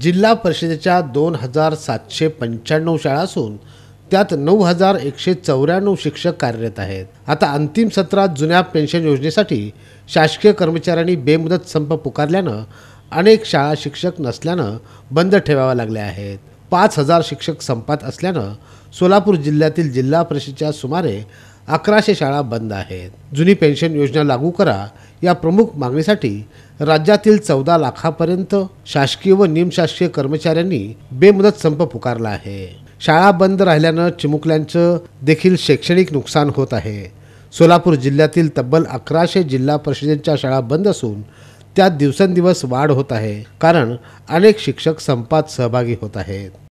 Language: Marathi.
जिल्हा परिषदेच्या दोन हजार सातशे पंच्याण्णव शाळा असून त्यात नऊ हजार एकशे चौऱ्याण्णव शिक्षक कार्यरत आहेत आता अंतिम सत्रात जुन्या पेन्शन योजनेसाठी शासकीय कर्मचाऱ्यांनी बेमुदत संप पुकारल्यानं अनेक शाळा शिक्षक नसल्यानं बंद ठेवाव्या लागल्या आहेत पाच हजार शिक्षक संपात असल्यानं सोलापूर जिल्ह्यातील जिल्हा परिषदेच्या सुमारे अकराशे शाळा बंद आहेत जुनी पेन्शन योजना लागू करा या प्रमुख मागणीसाठी राज्यातील चौदा लाखापर्यंत शासकीय व निमशासकीय कर्मचाऱ्यांनी बेमुदत संप पुकारला आहे शाळा बंद राहिल्यानं चिमुकल्यांचं देखील शैक्षणिक नुकसान होत आहे सोलापूर जिल्ह्यातील तब्बल अकराशे जिल्हा परिषदेच्या शाळा बंद असून त्यात दिवसेंदिवस वाढ होत आहे कारण अनेक शिक्षक संपात सहभागी होत आहेत